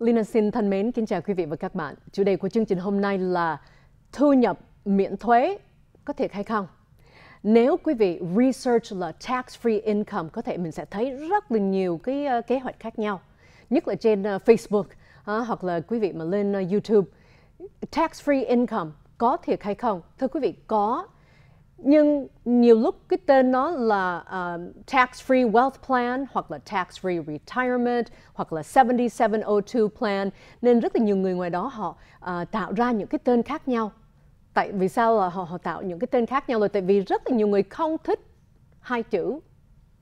Lina xin thân mến, kính chào quý vị và các bạn. Chủ đề của chương trình hôm nay là thu nhập miễn thuế có thiệt hay không? Nếu quý vị research là tax free income có thể mình sẽ thấy rất là nhiều cái ờ, kế hoạch khác nhau, nhất là trên ờ, Facebook ờ, hoặc là quý vị mà lên YouTube tax free income có thiệt hay không? Thưa quý vị, có nhưng nhiều lúc cái tên nó là um, à, tax free wealth plan hoặc là tax free retirement hoặc là 7702 plan nên rất là nhiều người ngoài đó họ uh, tạo ra những cái tên khác nhau tại vì sao là họ họ tạo những cái tên khác nhau là tại vì rất là nhiều người không thích hai chữ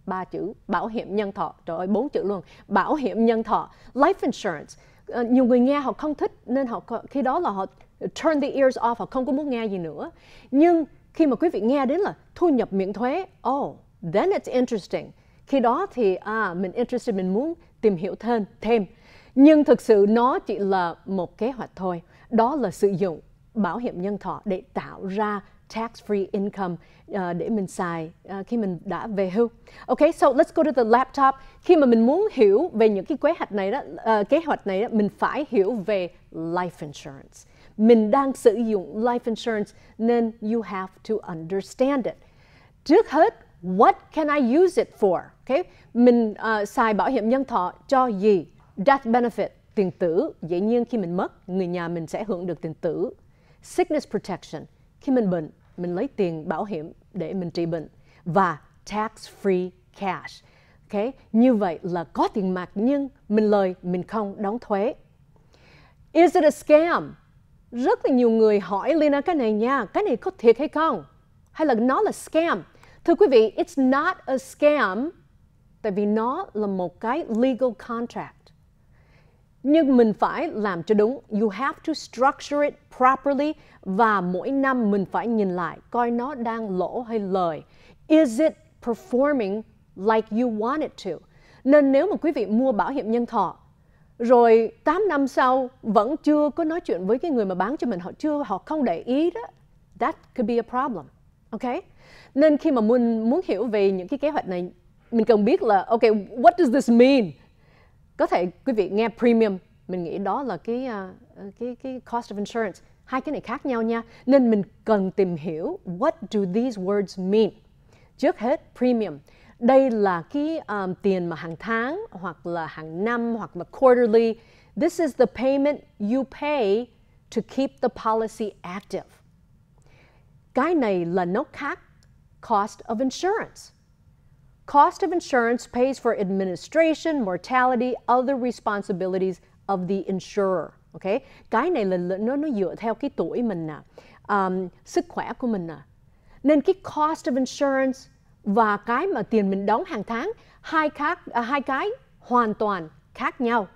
ba chữ bảo hiểm nhân thọ trời ơi bốn chữ luôn bảo hiểm nhân thọ life insurance uh, nhiều người nghe họ không thích nên họ khi đó là họ turn the ears off họ không có muốn nghe gì nữa nhưng khi mà quý vị nghe đến là thu nhập miễn thuế, oh, then it's interesting. Khi đó thì à, mình interested, mình muốn tìm hiểu thêm, thêm. Nhưng thực sự nó chỉ là một kế hoạch thôi. Đó là sử dụng bảo hiểm nhân thọ để tạo ra tax-free income uh, để mình xài uh, khi mình đã về hưu. Okay, so let's go to the laptop. Khi mà mình muốn hiểu về những cái kế hoạch này đó, uh, kế hoạch này đó, mình phải hiểu về life insurance mình đang sử dụng life insurance nên you have to understand it. Trước hết, what can I use it for? Okay? Mình uh, xài bảo hiểm nhân thọ cho gì? Death benefit, tiền tử. Dĩ nhiên khi mình mất, người nhà mình sẽ hưởng được tiền tử. Sickness protection, khi mình bệnh, mình lấy tiền bảo hiểm để mình trị bệnh. Và tax free cash. Okay? Như vậy là có tiền mặt nhưng mình lời mình không đóng thuế. Is it a scam? rất là nhiều người hỏi Lina cái này nha, cái này có thiệt hay không? Hay là nó là scam? Thưa quý vị, it's not a scam tại vì nó là một cái legal contract. Nhưng mình phải làm cho đúng. You have to structure it properly và mỗi năm mình phải nhìn lại coi nó đang lỗ hay lời. Is it performing like you want it to? Nên nếu mà quý vị mua bảo hiểm nhân thọ rồi 8 năm sau vẫn chưa có nói chuyện với cái người mà bán cho mình họ chưa họ không để ý đó that could be a problem ok nên khi mà muốn muốn hiểu về những cái kế hoạch này mình cần biết là ok what does this mean có thể quý vị nghe premium mình nghĩ đó là cái uh, cái cái cost of insurance hai cái này khác nhau nha nên mình cần tìm hiểu what do these words mean trước hết premium đây là cái um, tiền mà hàng tháng hoặc là hàng năm hoặc là quarterly. This is the payment you pay to keep the policy active. Cái này là nó khác cost of insurance. Cost of insurance pays for administration, mortality, other responsibilities of the insurer. Okay? Cái này là nó nó dựa theo cái tuổi mình nè, um, sức khỏe của mình nè. Nên cái cost of insurance và cái mà tiền mình đóng hàng tháng hai khác à, hai cái hoàn toàn khác nhau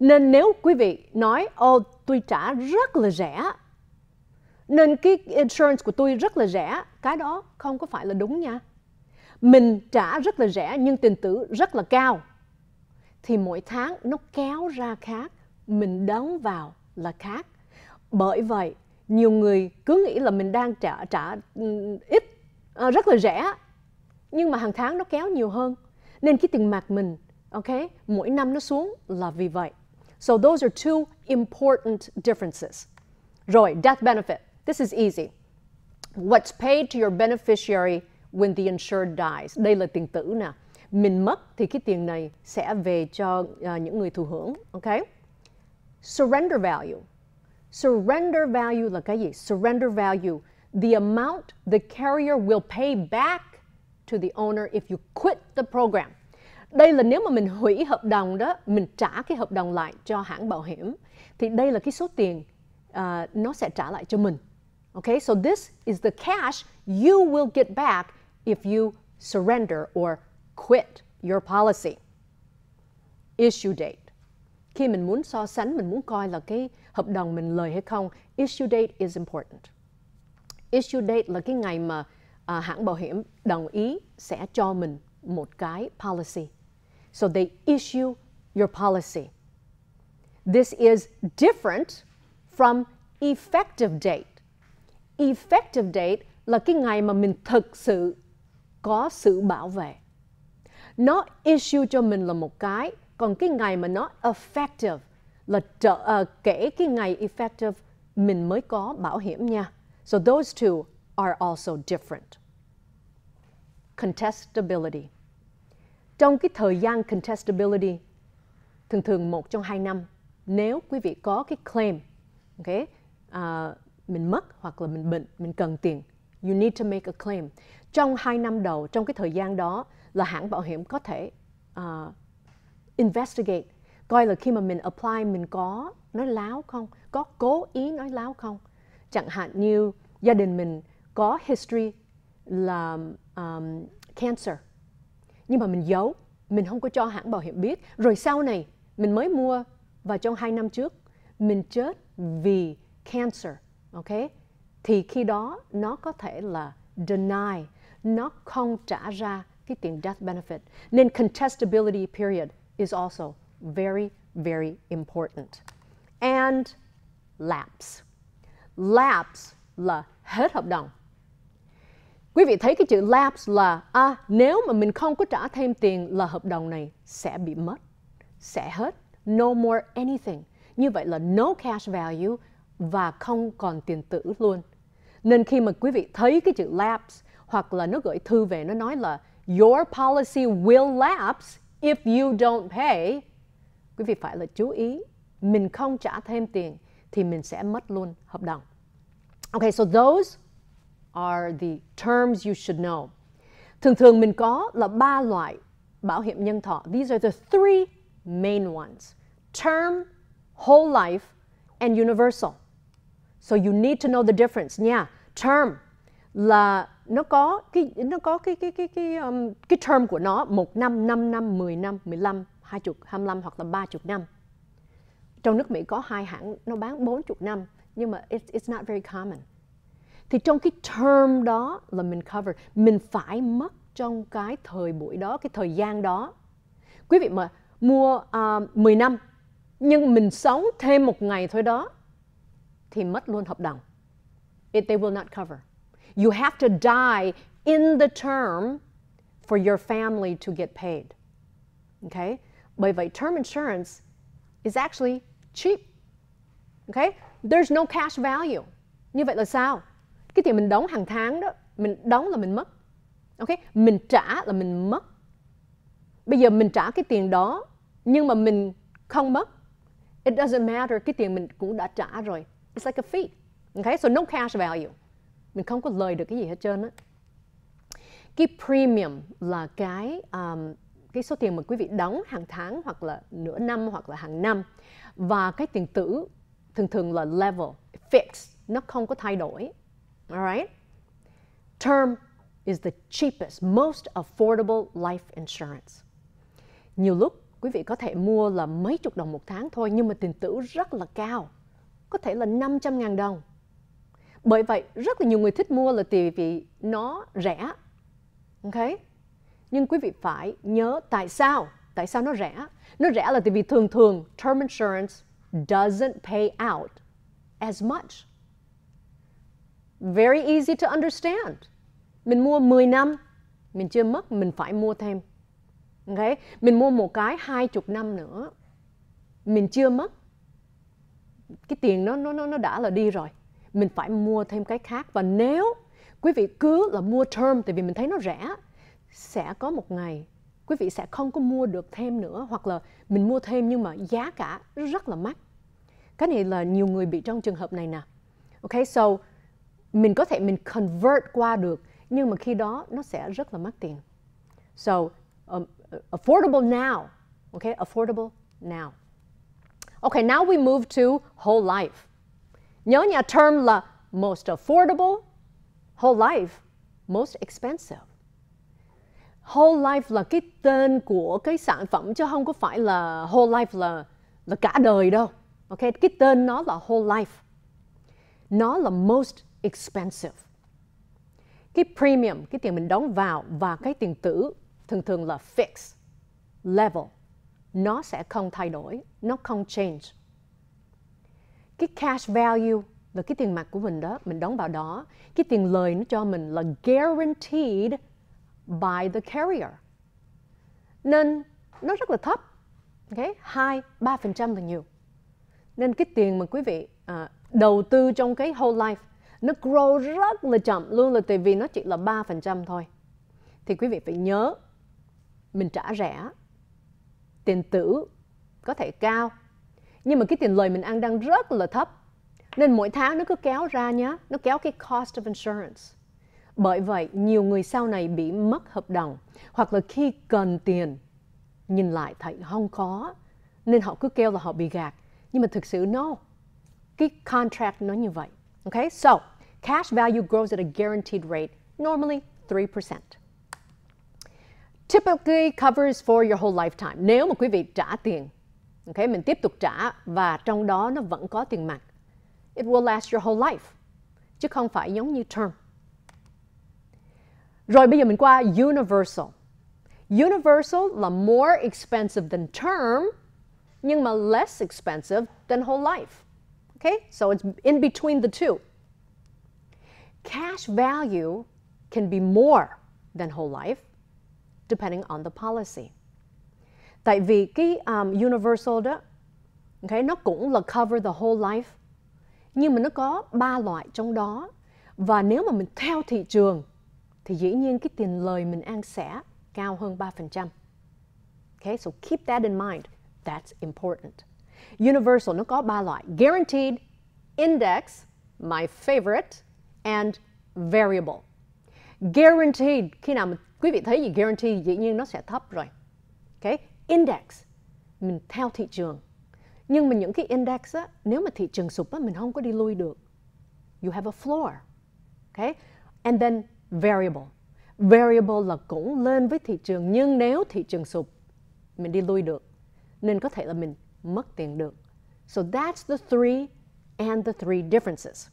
nên nếu quý vị nói ô tôi trả rất là rẻ nên cái insurance của tôi rất là rẻ cái đó không có phải là đúng nha mình trả rất là rẻ nhưng tiền tử rất là cao thì mỗi tháng nó kéo ra khác mình đóng vào là khác bởi vậy nhiều người cứ nghĩ là mình đang trả trả ừ, ít à, rất là rẻ nhưng mà hàng tháng nó kéo nhiều hơn nên cái tiền mặt mình ok mỗi năm nó xuống là vì vậy so those are two important differences rồi death benefit this is easy what's paid to your beneficiary when the insured dies đây là tiền tử nè mình mất thì cái tiền này sẽ về cho uh, những người thụ hưởng ok surrender value surrender value là cái gì surrender value the amount the carrier will pay back to the owner if you quit the program. Đây là nếu mà mình hủy hợp đồng đó, mình trả cái hợp đồng lại cho hãng bảo hiểm thì đây là cái số tiền uh, nó sẽ trả lại cho mình. Okay, so this is the cash you will get back if you surrender or quit your policy. Issue date. Khi mình muốn so sánh, mình muốn coi là cái hợp đồng mình lời hay không, issue date is important. Issue date là cái ngày mà uh, hãng bảo hiểm đồng ý sẽ cho mình một cái policy. So they issue your policy. This is different from effective date. Effective date là cái ngày mà mình thực sự có sự bảo vệ. Nó issue cho mình là một cái, còn cái ngày mà nó effective là trợ, uh, kể cái ngày effective mình mới có bảo hiểm nha. So those two are also different. Contestability. Trong cái thời gian contestability, thường thường một trong hai năm, nếu quý vị có cái claim, okay, uh, mình mất hoặc là mình bệnh, mình cần tiền, you need to make a claim. Trong hai năm đầu, trong cái thời gian đó là hãng bảo hiểm có thể uh, investigate, coi là khi mà mình apply mình có nói láo không, có cố ý nói láo không. Chẳng hạn như gia đình mình có history là um, cancer nhưng mà mình giấu mình không có cho hãng bảo hiểm biết rồi sau này mình mới mua và trong hai năm trước mình chết vì cancer ok thì khi đó nó có thể là deny nó không trả ra cái tiền death benefit nên contestability period is also very very important and lapse lapse là hết hợp đồng Quý vị thấy cái chữ lapse là à, nếu mà mình không có trả thêm tiền là hợp đồng này sẽ bị mất, sẽ hết. No more anything. Như vậy là no cash value và không còn tiền tử luôn. Nên khi mà quý vị thấy cái chữ lapse hoặc là nó gửi thư về nó nói là your policy will lapse if you don't pay. Quý vị phải là chú ý, mình không trả thêm tiền thì mình sẽ mất luôn hợp đồng. Okay, so those are the terms you should know. Thường thường mình có là ba loại bảo hiểm nhân thọ. These are the three main ones. Term, whole life and universal. So you need to know the difference nha. Yeah. Term là nó có cái nó có cái cái cái cái um, cái term của nó một năm, 5 năm, 10 năm, 15, 20, 25 hoặc là 30 năm. Trong nước Mỹ có hai hãng nó bán 40 năm nhưng mà it's it's not very common thì trong cái term đó là mình cover mình phải mất trong cái thời buổi đó cái thời gian đó quý vị mà mua uh, à, 10 năm nhưng mình sống thêm một ngày thôi đó thì mất luôn hợp đồng it they will not cover you have to die in the term for your family to get paid okay bởi vậy term insurance is actually cheap okay there's no cash value như vậy là sao cái tiền mình đóng hàng tháng đó mình đóng là mình mất ok mình trả là mình mất bây giờ mình trả cái tiền đó nhưng mà mình không mất it doesn't matter cái tiền mình cũng đã trả rồi it's like a fee ok, so no cash value mình không có lời được cái gì hết trơn á cái premium là cái um, cái số tiền mà quý vị đóng hàng tháng hoặc là nửa năm hoặc là hàng năm và cái tiền tử thường thường là level fixed nó không có thay đổi All right? Term is the cheapest, most affordable life insurance. Nhiều lúc quý vị có thể mua là mấy chục đồng một tháng thôi nhưng mà tiền tử rất là cao. Có thể là 500 ngàn đồng. Bởi vậy rất là nhiều người thích mua là vì vì nó rẻ. Ok? Nhưng quý vị phải nhớ tại sao? Tại sao nó rẻ? Nó rẻ là vì thường thường term insurance doesn't pay out as much Very easy to understand. Mình mua 10 năm, mình chưa mất, mình phải mua thêm. Okay? Mình mua một cái 20 năm nữa, mình chưa mất. Cái tiền nó nó nó đã là đi rồi. Mình phải mua thêm cái khác và nếu quý vị cứ là mua term tại vì mình thấy nó rẻ sẽ có một ngày quý vị sẽ không có mua được thêm nữa hoặc là mình mua thêm nhưng mà giá cả rất là mắc. Cái này là nhiều người bị trong trường hợp này nè. Okay, so mình có thể mình convert qua được nhưng mà khi đó nó sẽ rất là mắc tiền. So um, affordable now, okay, affordable now. Okay, now we move to whole life. Nhớ nha term là most affordable, whole life, most expensive. Whole life là cái tên của cái sản phẩm chứ không có phải là whole life là là cả đời đâu. Okay, cái tên nó là whole life. Nó là most expensive. Cái premium, cái tiền mình đóng vào và cái tiền tử thường thường là fixed level. Nó sẽ không thay đổi, nó không change. Cái cash value là cái tiền mặt của mình đó, mình đóng vào đó. Cái tiền lời nó cho mình là guaranteed by the carrier. Nên nó rất là thấp. Okay? 2, 3% là nhiều. Nên cái tiền mà quý vị à, đầu tư trong cái whole life nó grow rất là chậm luôn là tại vì nó chỉ là 3% thôi. Thì quý vị phải nhớ mình trả rẻ, tiền tử có thể cao, nhưng mà cái tiền lời mình ăn đang rất là thấp. Nên mỗi tháng nó cứ kéo ra nhá, nó kéo cái cost of insurance. Bởi vậy, nhiều người sau này bị mất hợp đồng hoặc là khi cần tiền, nhìn lại thấy không có, nên họ cứ kêu là họ bị gạt. Nhưng mà thực sự no, cái contract nó như vậy. Okay, so cash value grows at a guaranteed rate, normally 3%. Typically covers for your whole lifetime. Nếu mà quý vị trả tiền, okay, mình tiếp tục trả và trong đó nó vẫn có tiền mặt. It will last your whole life, chứ không phải giống như term. Rồi bây giờ mình qua universal. Universal là more expensive than term, nhưng mà less expensive than whole life. Okay, so it's in between the two. Cash value can be more than whole life depending on the policy. Tại vì cái um, universal đó, okay, nó cũng là cover the whole life. Nhưng mà nó có ba loại trong đó. Và nếu mà mình theo thị trường thì dĩ nhiên cái tiền lời mình ăn sẽ cao hơn 3%. Okay, so keep that in mind. That's important. Universal nó có ba loại, guaranteed, index, my favorite and variable. Guaranteed, khi nào mình, quý vị thấy gì guaranteed dĩ nhiên nó sẽ thấp rồi. Okay, index mình theo thị trường. Nhưng mà những cái index á, nếu mà thị trường sụp á, mình không có đi lui được. You have a floor. Okay? And then variable. Variable là cũng lên với thị trường nhưng nếu thị trường sụp mình đi lui được nên có thể là mình mất tiền được. So that's the three and the three differences.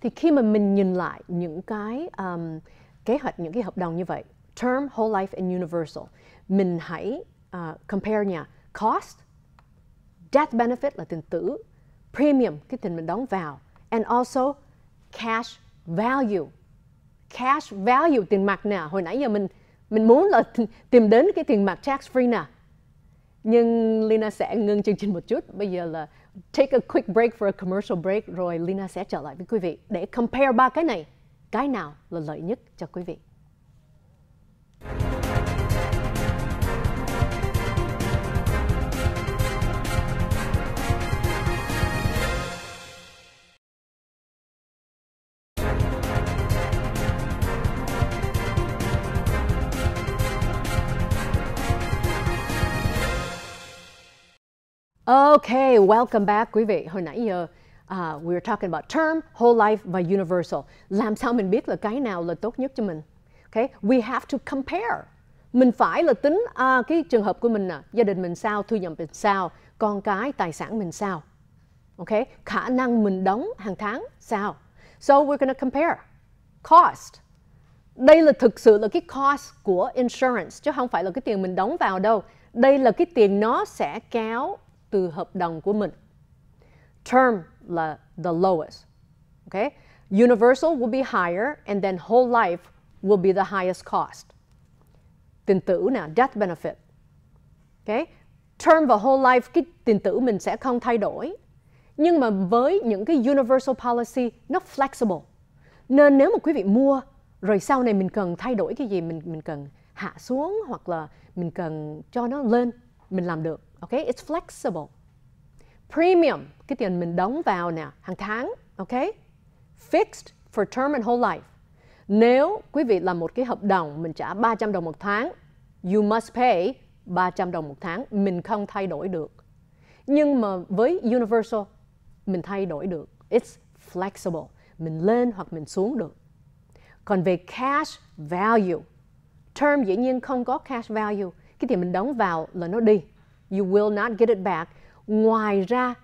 Thì khi mà mình nhìn lại những cái um, kế hoạch, những cái hợp đồng như vậy, term, whole life and universal, mình hãy uh, compare nha. Cost, death benefit là tiền tử, premium, cái tiền mình đóng vào, and also cash value. Cash value tiền mặt nè, hồi nãy giờ mình mình muốn là tìm đến cái tiền mặt tax free nè nhưng Lina sẽ ngưng chương trình một chút. Bây giờ là take a quick break for a commercial break rồi Lina sẽ trở lại với quý vị để compare ba cái này, cái nào là lợi nhất cho quý vị. Okay, welcome back quý vị. Hồi nãy giờ uh, we were talking about term, whole life và universal. Làm sao mình biết là cái nào là tốt nhất cho mình? Okay, we have to compare. Mình phải là tính uh, cái trường hợp của mình nè, à, gia đình mình sao, thu nhập mình sao, con cái, tài sản mình sao. Okay, khả năng mình đóng hàng tháng sao. So we're gonna compare cost. Đây là thực sự là cái cost của insurance chứ không phải là cái tiền mình đóng vào đâu. Đây là cái tiền nó sẽ kéo từ hợp đồng của mình. Term là the lowest. Okay? Universal will be higher and then whole life will be the highest cost. Tiền tử nè, death benefit. Okay? Term và whole life, cái tiền tử mình sẽ không thay đổi. Nhưng mà với những cái universal policy, nó flexible. Nên nếu mà quý vị mua, rồi sau này mình cần thay đổi cái gì, mình mình cần hạ xuống hoặc là mình cần cho nó lên, mình làm được ok it's flexible premium cái tiền mình đóng vào nè hàng tháng ok fixed for term and whole life nếu quý vị làm một cái hợp đồng mình trả 300 đồng một tháng you must pay 300 đồng một tháng mình không thay đổi được nhưng mà với universal mình thay đổi được it's flexible mình lên hoặc mình xuống được còn về cash value term dĩ nhiên không có cash value cái tiền mình đóng vào là nó đi you will not get it back. Ngoài ra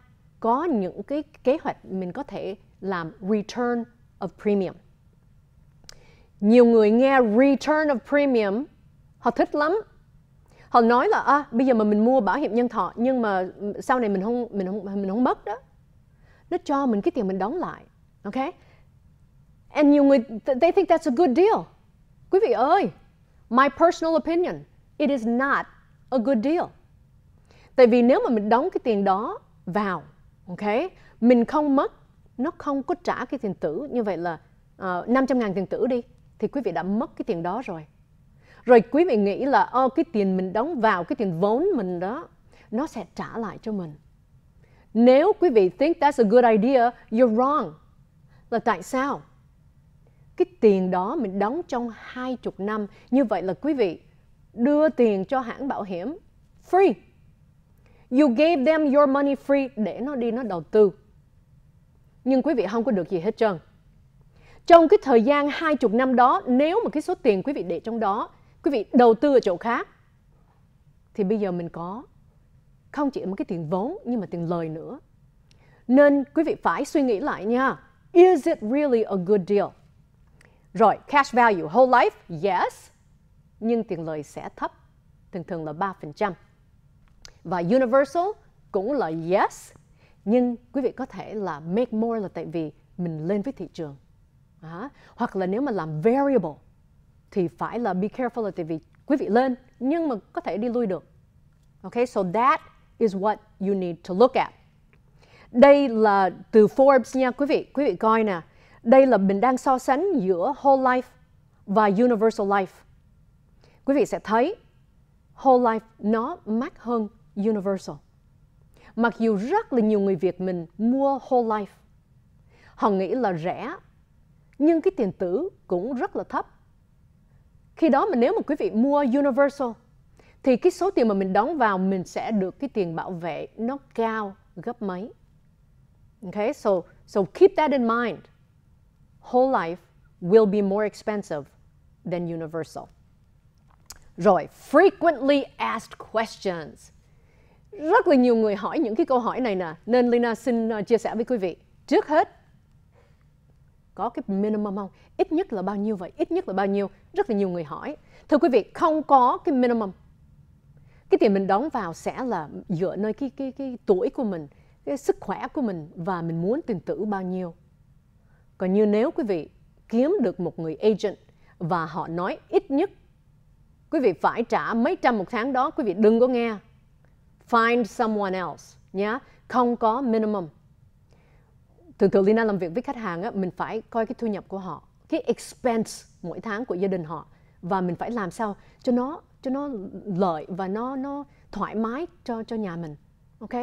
có những cái kế hoạch mình có thể làm return of premium. Nhiều người nghe return of premium họ thích lắm. Họ nói là à, bây giờ mà mình mua bảo hiểm nhân thọ nhưng mà sau này mình không mình không mình không mất đó. Nó cho mình cái tiền mình đóng lại. Ok? And nhiều người they think that's a good deal. Quý vị ơi, my personal opinion, it is not a good deal. Tại vì nếu mà mình đóng cái tiền đó vào, ok, mình không mất, nó không có trả cái tiền tử như vậy là uh, ờ, 500 ngàn tiền tử đi thì quý vị đã mất cái tiền đó rồi. Rồi quý vị nghĩ là ô ờ, cái tiền mình đóng vào cái tiền vốn mình đó nó sẽ trả lại cho mình. Nếu quý vị think that's a good idea, you're wrong. Là tại sao? Cái tiền đó mình đóng trong 20 năm, như vậy là quý vị đưa tiền cho hãng bảo hiểm free You gave them your money free để nó đi nó đầu tư. Nhưng quý vị không có được gì hết trơn. Trong cái thời gian 20 năm đó, nếu mà cái số tiền quý vị để trong đó, quý vị đầu tư ở chỗ khác, thì bây giờ mình có không chỉ một cái tiền vốn nhưng mà tiền lời nữa. Nên quý vị phải suy nghĩ lại nha. Is it really a good deal? Rồi, cash value whole life, yes. Nhưng tiền lời sẽ thấp, thường thường là 3% và universal cũng là yes nhưng quý vị có thể là make more là tại vì mình lên với thị trường à, hoặc là nếu mà làm variable thì phải là be careful là tại vì quý vị lên nhưng mà có thể đi lui được okay so that is what you need to look at đây là từ Forbes nha quý vị quý vị coi nè đây là mình đang so sánh giữa whole life và universal life quý vị sẽ thấy whole life nó mắc hơn Universal. Mặc dù rất là nhiều người Việt mình mua Whole Life, họ nghĩ là rẻ, nhưng cái tiền tử cũng rất là thấp. Khi đó mà nếu mà quý vị mua Universal, thì cái số tiền mà mình đóng vào mình sẽ được cái tiền bảo vệ nó cao gấp mấy. Okay, so so keep that in mind. Whole life will be more expensive than universal. Rồi, frequently asked questions. Rất là nhiều người hỏi những cái câu hỏi này nè, nên Lina xin ờ, chia sẻ với quý vị. Trước hết, có cái minimum không? Ít nhất là bao nhiêu vậy? Ít nhất là bao nhiêu? Rất là nhiều người hỏi. Thưa quý vị, không có cái minimum. Cái tiền mình đóng vào sẽ là dựa nơi cái, cái, cái tuổi của mình, cái sức khỏe của mình và mình muốn tiền tử bao nhiêu. Còn như nếu quý vị kiếm được một người agent và họ nói ít nhất quý vị phải trả mấy trăm một tháng đó quý vị đừng có nghe find someone else nhé không có minimum thường thường Lina làm việc với khách hàng á, mình phải coi cái thu nhập của họ cái expense mỗi tháng của gia đình họ và mình phải làm sao cho nó cho nó lợi và nó nó thoải mái cho cho nhà mình ok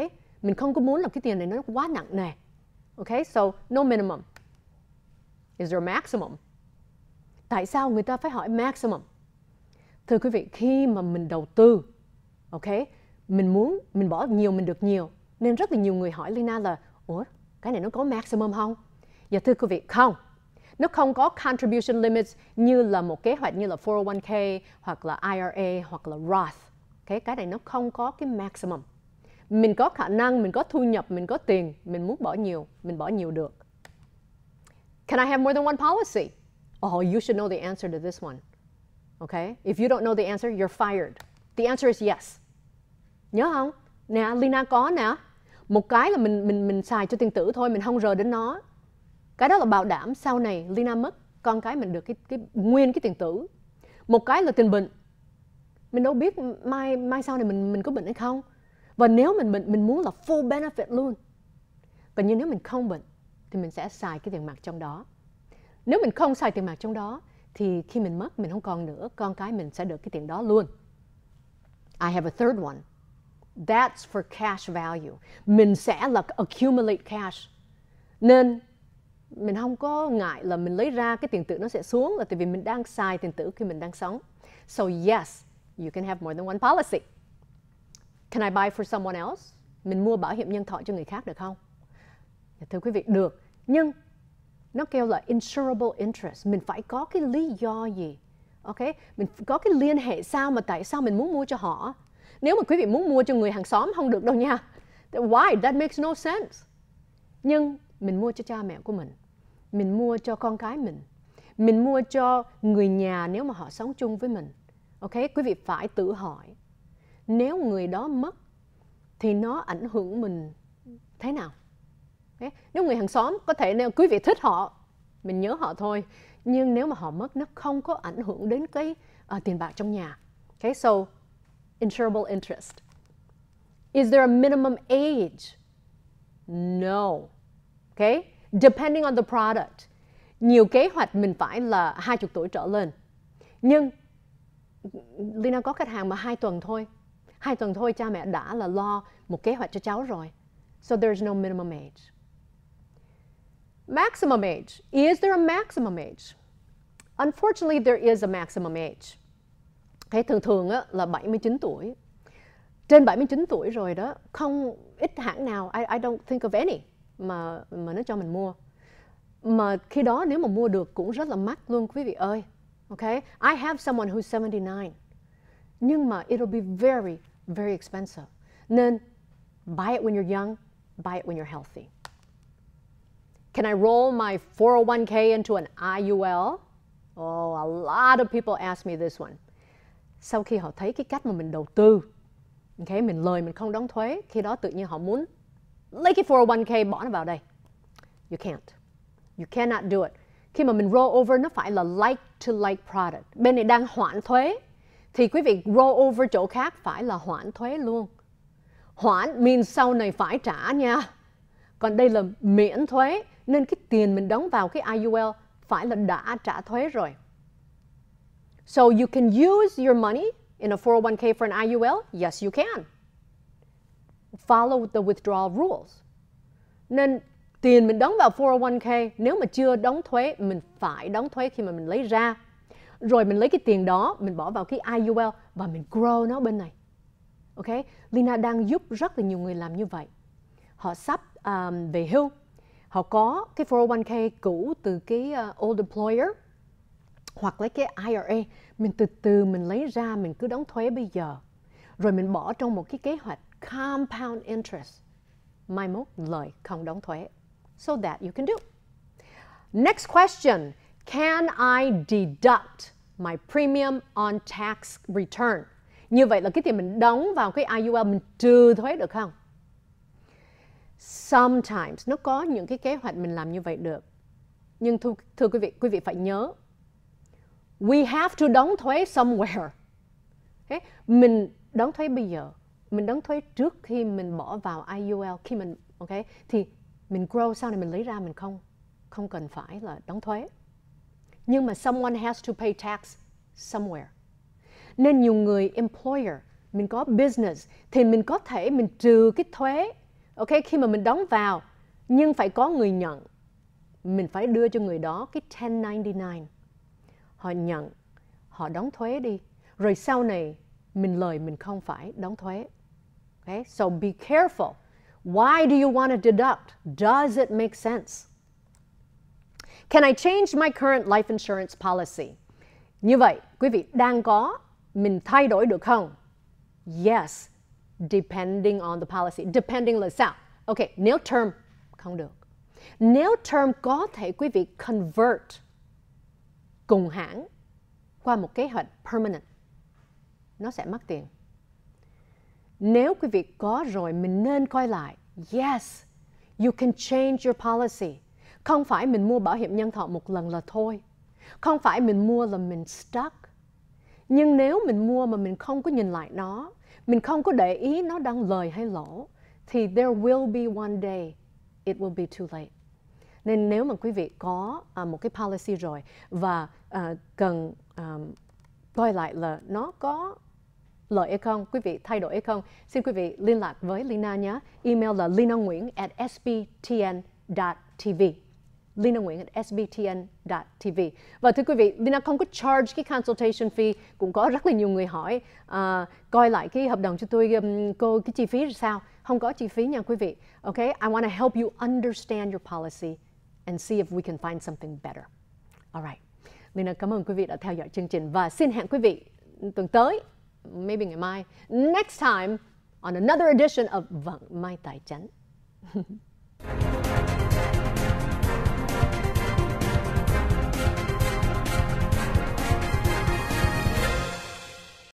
mình không có muốn là cái tiền này nó quá nặng nề ok so no minimum is there maximum tại sao người ta phải hỏi maximum thưa quý vị khi mà mình đầu tư ok mình muốn mình bỏ nhiều mình được nhiều nên rất là nhiều người hỏi Lina là ủa cái này nó có maximum không dạ thưa quý vị không nó không có contribution limits như là một kế hoạch như là 401k hoặc là IRA hoặc là Roth okay, cái này nó không có cái maximum mình có khả năng mình có thu nhập mình có tiền mình muốn bỏ nhiều mình bỏ nhiều được can I have more than one policy oh you should know the answer to this one okay if you don't know the answer you're fired the answer is yes nhớ không nè lina có nè một cái là mình mình mình xài cho tiền tử thôi mình không rờ đến nó cái đó là bảo đảm sau này lina mất con cái mình được cái cái nguyên cái tiền tử một cái là tình bệnh mình đâu biết mai mai sau này mình mình có bệnh hay không và nếu mình bệnh mình muốn là full benefit luôn còn như nếu mình không bệnh thì mình sẽ xài cái tiền mặt trong đó nếu mình không xài tiền mặt trong đó thì khi mình mất mình không còn nữa con cái mình sẽ được cái tiền đó luôn I have a third one That's for cash value. Mình sẽ là accumulate cash. Nên mình không có ngại là mình lấy ra cái tiền tử nó sẽ xuống là tại vì mình đang xài tiền tử khi mình đang sống. So yes, you can have more than one policy. Can I buy for someone else? Mình mua bảo hiểm nhân thọ cho người khác được không? Dạ, thưa quý vị, được. Nhưng nó kêu là insurable interest. Mình phải có cái lý do gì? Ok, mình có cái liên hệ sao mà tại sao mình muốn mua cho họ nếu mà quý vị muốn mua cho người hàng xóm không được đâu nha why that makes no sense nhưng mình mua cho cha mẹ của mình mình mua cho con cái mình mình mua cho người nhà nếu mà họ sống chung với mình ok quý vị phải tự hỏi nếu người đó mất thì nó ảnh hưởng mình thế nào okay. nếu người hàng xóm có thể nếu quý vị thích họ mình nhớ họ thôi nhưng nếu mà họ mất nó không có ảnh hưởng đến cái uh, tiền bạc trong nhà okay so insurable interest? Is there a minimum age? No. Okay? Depending on the product. Nhiều kế hoạch mình phải là 20 tuổi trở lên. Nhưng Lina có khách hàng mà hai tuần thôi. Hai tuần thôi cha mẹ đã là lo một kế hoạch cho cháu rồi. So there's no minimum age. Maximum age. Is there a maximum age? Unfortunately, there is a maximum age thế thường thường á, là 79 tuổi trên 79 tuổi rồi đó không ít hãng nào I, I don't think of any mà mà nó cho mình mua mà khi đó nếu mà mua được cũng rất là mắc luôn quý vị ơi okay I have someone who's 79 nhưng mà it'll be very very expensive nên buy it when you're young buy it when you're healthy Can I roll my 401k into an IUL? Oh, a lot of people ask me this one sau khi họ thấy cái cách mà mình đầu tư okay, mình lời mình không đóng thuế khi đó tự nhiên họ muốn lấy cái 401k bỏ nó vào đây you can't you cannot do it khi mà mình roll over nó phải là like to like product bên này đang hoãn thuế thì quý vị roll over chỗ khác phải là hoãn thuế luôn hoãn means sau này phải trả nha còn đây là miễn thuế nên cái tiền mình đóng vào cái IUL phải là đã trả thuế rồi So you can use your money in a 401k for an IUL? Yes, you can. Follow the withdrawal rules. Nên tiền mình đóng vào 401k nếu mà chưa đóng thuế mình phải đóng thuế khi mà mình lấy ra. Rồi mình lấy cái tiền đó mình bỏ vào cái IUL và mình grow nó bên này. Ok, Lina đang giúp rất là nhiều người làm như vậy. Họ sắp um, về hưu, họ có cái 401k cũ từ cái uh, old employer hoặc lấy cái IRA mình từ từ mình lấy ra mình cứ đóng thuế bây giờ rồi mình bỏ trong một cái kế hoạch compound interest mai mốt lời không đóng thuế so that you can do next question can I deduct my premium on tax return như vậy là cái tiền mình đóng vào cái IUL mình trừ thuế được không sometimes nó có những cái kế hoạch mình làm như vậy được nhưng thưa, thưa quý vị quý vị phải nhớ we have to đóng thuế somewhere. Okay. Mình đóng thuế bây giờ, mình đóng thuế trước khi mình bỏ vào IUL khi mình ok thì mình grow sau này mình lấy ra mình không không cần phải là đóng thuế. Nhưng mà someone has to pay tax somewhere. Nên nhiều người employer, mình có business thì mình có thể mình trừ cái thuế ok khi mà mình đóng vào nhưng phải có người nhận. Mình phải đưa cho người đó cái 1099 họ nhận họ đóng thuế đi rồi sau này mình lời mình không phải đóng thuế okay so be careful why do you want to deduct does it make sense can I change my current life insurance policy như vậy quý vị đang có mình thay đổi được không yes depending on the policy depending là sao Okay, nếu term không được nếu term có thể quý vị convert cùng hãng qua một kế hoạch permanent nó sẽ mất tiền nếu quý vị có rồi mình nên coi lại yes you can change your policy không phải mình mua bảo hiểm nhân thọ một lần là thôi không phải mình mua là mình stuck nhưng nếu mình mua mà mình không có nhìn lại nó mình không có để ý nó đang lời hay lỗ thì there will be one day it will be too late nên nếu mà quý vị có uh, một cái policy rồi và uh, cần um, coi lại là nó có lợi hay không, quý vị thay đổi hay không, xin quý vị liên lạc với Lina nhé. Email là linanguyen at sbtn.tv. Lina Nguyễn at sbtn.tv Và thưa quý vị, Lina không có charge cái consultation fee Cũng có rất là nhiều người hỏi uh, Coi lại cái hợp đồng cho tôi, um, cô cái chi phí là sao? Không có chi phí nha quý vị Okay, I want to help you understand your policy and see if we can find something better. Alright, Lina cảm ơn quý vị đã theo dõi chương trình và xin hẹn quý vị tuần tới, maybe ngày mai, next time on another edition of Vận Mai Tài Chánh.